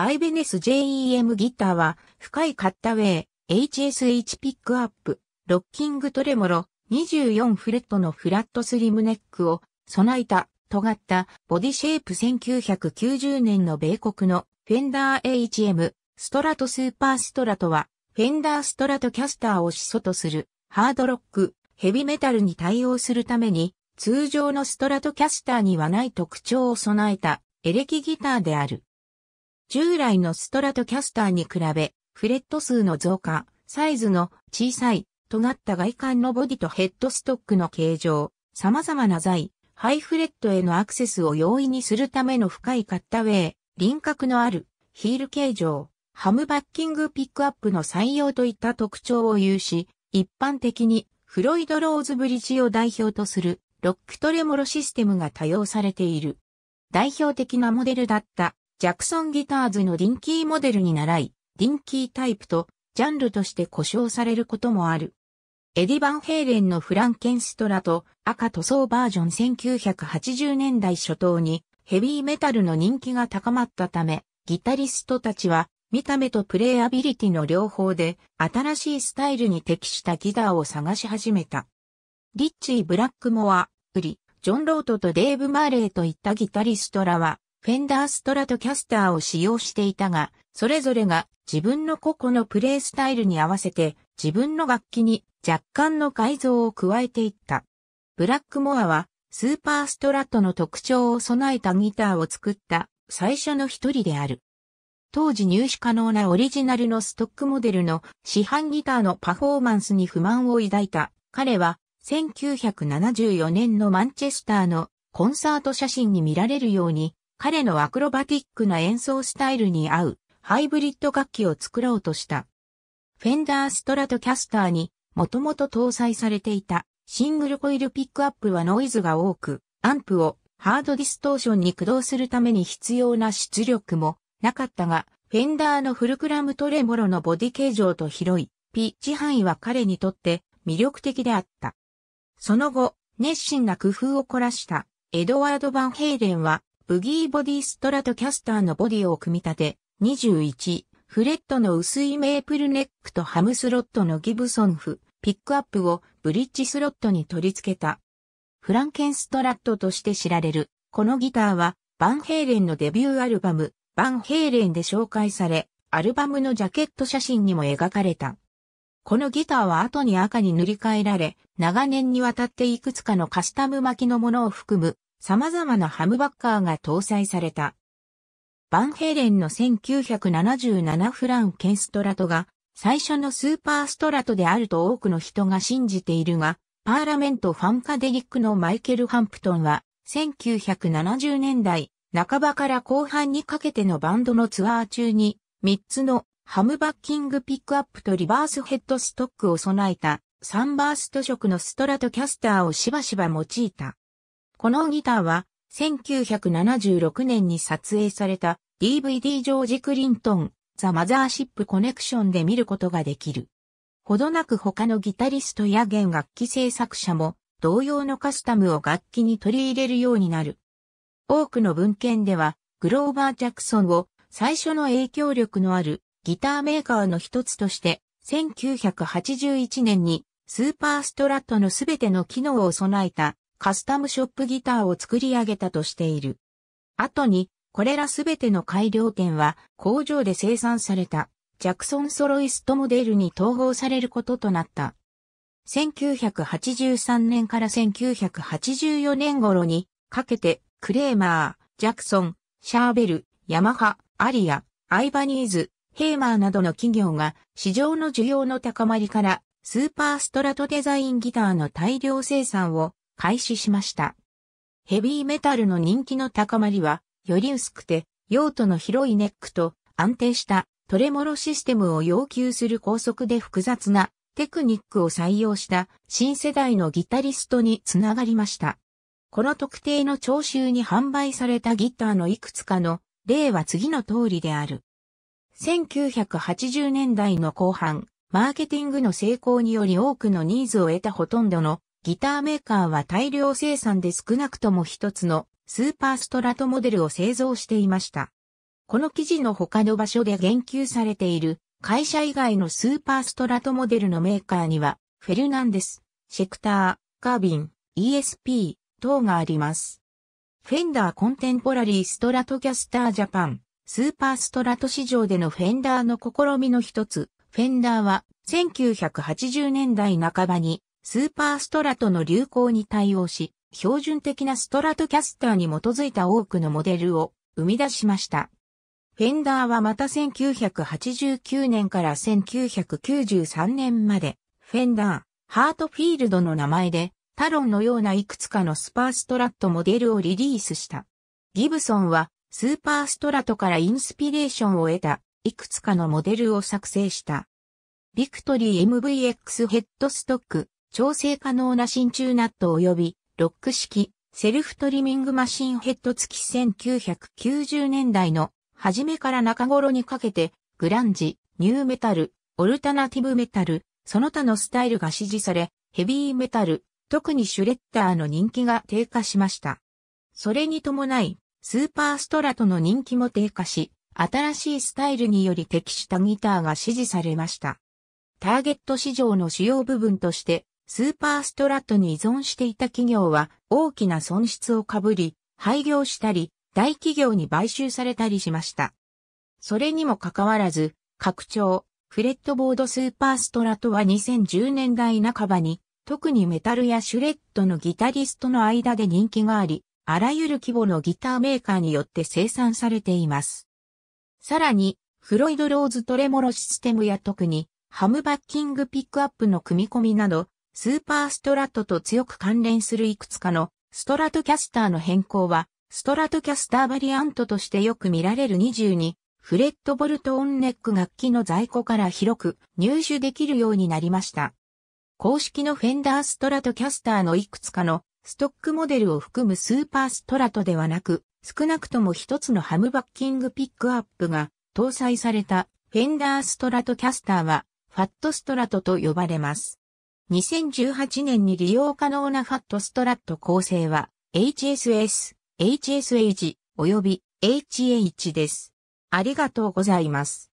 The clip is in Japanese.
アイベネス JEM ギターは、深いカッタウェイ、HSH ピックアップ、ロッキングトレモロ、24フレットのフラットスリムネックを備えた、尖ったボディシェイプ1990年の米国のフェンダー HM、ストラトスーパーストラトは、フェンダーストラトキャスターを始祖とする、ハードロック、ヘビメタルに対応するために、通常のストラトキャスターにはない特徴を備えた、エレキギターである。従来のストラトキャスターに比べ、フレット数の増加、サイズの小さい、尖った外観のボディとヘッドストックの形状、様々な材、ハイフレットへのアクセスを容易にするための深いカッタウェイ、輪郭のある、ヒール形状、ハムバッキングピックアップの採用といった特徴を有し、一般的にフロイドローズブリッジを代表とするロックトレモロシステムが多用されている。代表的なモデルだったジャクソンギターズのディンキーモデルに習い、ディンキータイプとジャンルとして呼称されることもある。エディ・バンヘイレンのフランケンストラと赤塗装バージョン1980年代初頭にヘビーメタルの人気が高まったため、ギタリストたちは見た目とプレイアビリティの両方で新しいスタイルに適したギターを探し始めた。リッチー・ブラックモア、ウリ、ジョン・ロートとデーブ・マーレーといったギタリストらはフェンダーストラトキャスターを使用していたが、それぞれが自分の個々のプレイスタイルに合わせて自分の楽器に若干の改造を加えていった。ブラックモアはスーパーストラトの特徴を備えたギターを作った最初の一人である。当時入手可能なオリジナルのストックモデルの市販ギターのパフォーマンスに不満を抱いた彼は1974年のマンチェスターのコンサート写真に見られるように彼のアクロバティックな演奏スタイルに合うハイブリッド楽器を作ろうとした。フェンダーストラトキャスターにもともと搭載されていたシングルコイルピックアップはノイズが多く、アンプをハードディストーションに駆動するために必要な出力もなかったが、フェンダーのフルクラムトレモロのボディ形状と広いピッチ範囲は彼にとって魅力的であった。その後、熱心な工夫を凝らしたエドワード・バンヘイレンはブギーボディストラトキャスターのボディを組み立て、21、フレットの薄いメープルネックとハムスロットのギブソンフ、ピックアップをブリッジスロットに取り付けた。フランケンストラットとして知られる、このギターは、バンヘイレンのデビューアルバム、バンヘイレンで紹介され、アルバムのジャケット写真にも描かれた。このギターは後に赤に塗り替えられ、長年にわたっていくつかのカスタム巻きのものを含む様々なハムバッカーが搭載された。バンヘイレンの1977フランケンストラトが最初のスーパーストラトであると多くの人が信じているが、パーラメントファンカデリックのマイケル・ハンプトンは1970年代半ばから後半にかけてのバンドのツアー中に3つのハムバッキングピックアップとリバースヘッドストックを備えたサンバースト色のストラトキャスターをしばしば用いた。このギターは、1976年に撮影された DVD ジョージ・クリントン、ザ・マザーシップ・コネクションで見ることができる。ほどなく他のギタリストや弦楽器制作者も同様のカスタムを楽器に取り入れるようになる。多くの文献では、グローバー・ジャクソンを最初の影響力のあるギターメーカーの一つとして、1981年にスーパーストラットのすべての機能を備えたカスタムショップギターを作り上げたとしている。後に、これらすべての改良点は工場で生産されたジャクソンソロイストモデルに統合されることとなった。1983年から1984年頃にかけてクレーマー、ジャクソン、シャーベル、ヤマハ、アリア、アイバニーズ、ヘーマーなどの企業が市場の需要の高まりからスーパーストラトデザインギターの大量生産を開始しました。ヘビーメタルの人気の高まりは、より薄くて、用途の広いネックと安定したトレモロシステムを要求する高速で複雑なテクニックを採用した新世代のギタリストにつながりました。この特定の聴衆に販売されたギターのいくつかの例は次の通りである。1980年代の後半、マーケティングの成功により多くのニーズを得たほとんどのギターメーカーは大量生産で少なくとも一つのスーパーストラトモデルを製造していました。この記事の他の場所で言及されている会社以外のスーパーストラトモデルのメーカーには、フェルナンデス、シェクター、カービン、ESP 等があります。フェンダーコンテンポラリーストラトキャスタージャパン、スーパーストラト市場でのフェンダーの試みの一つ、フェンダーは1980年代半ばにスーパーストラトの流行に対応し、標準的なストラトキャスターに基づいた多くのモデルを生み出しました。フェンダーはまた1989年から1993年まで、フェンダー、ハートフィールドの名前で、タロンのようないくつかのスパーストラットモデルをリリースした。ギブソンは、スーパーストラトからインスピレーションを得た、いくつかのモデルを作成した。ビクトリー MVX ヘッドストック、調整可能な真鍮ナット及びロック式セルフトリミングマシンヘッド付き1990年代の初めから中頃にかけてグランジ、ニューメタル、オルタナティブメタル、その他のスタイルが支持されヘビーメタル、特にシュレッダーの人気が低下しました。それに伴い、スーパーストラトの人気も低下し、新しいスタイルにより適したギターが支持されました。ターゲット市場の主要部分として、スーパーストラットに依存していた企業は大きな損失をかぶり、廃業したり、大企業に買収されたりしました。それにもかかわらず、拡張、フレットボードスーパーストラトは2010年代半ばに、特にメタルやシュレットのギタリストの間で人気があり、あらゆる規模のギターメーカーによって生産されています。さらに、フロイド・ローズ・トレモロシステムや特に、ハムバッキングピックアップの組み込みなど、スーパーストラトと強く関連するいくつかのストラトキャスターの変更は、ストラトキャスターバリアントとしてよく見られる22フレットボルトオンネック楽器の在庫から広く入手できるようになりました。公式のフェンダーストラトキャスターのいくつかのストックモデルを含むスーパーストラトではなく、少なくとも一つのハムバッキングピックアップが搭載されたフェンダーストラトキャスターはファットストラトと呼ばれます。2018年に利用可能なファットストラット構成は HSS、HSH 及び HH です。ありがとうございます。